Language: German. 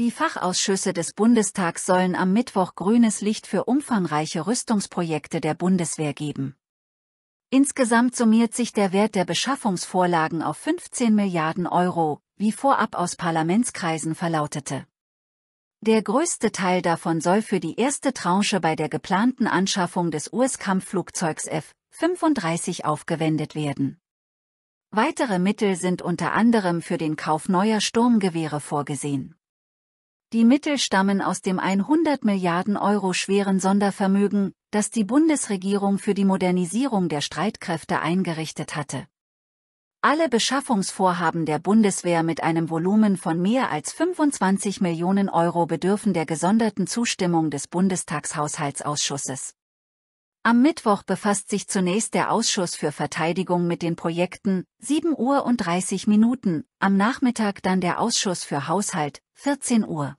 Die Fachausschüsse des Bundestags sollen am Mittwoch grünes Licht für umfangreiche Rüstungsprojekte der Bundeswehr geben. Insgesamt summiert sich der Wert der Beschaffungsvorlagen auf 15 Milliarden Euro, wie vorab aus Parlamentskreisen verlautete. Der größte Teil davon soll für die erste Tranche bei der geplanten Anschaffung des US-Kampfflugzeugs F-35 aufgewendet werden. Weitere Mittel sind unter anderem für den Kauf neuer Sturmgewehre vorgesehen. Die Mittel stammen aus dem 100 Milliarden Euro schweren Sondervermögen, das die Bundesregierung für die Modernisierung der Streitkräfte eingerichtet hatte. Alle Beschaffungsvorhaben der Bundeswehr mit einem Volumen von mehr als 25 Millionen Euro bedürfen der gesonderten Zustimmung des Bundestagshaushaltsausschusses. Am Mittwoch befasst sich zunächst der Ausschuss für Verteidigung mit den Projekten, 7 Uhr und 30 Minuten, am Nachmittag dann der Ausschuss für Haushalt, 14 Uhr.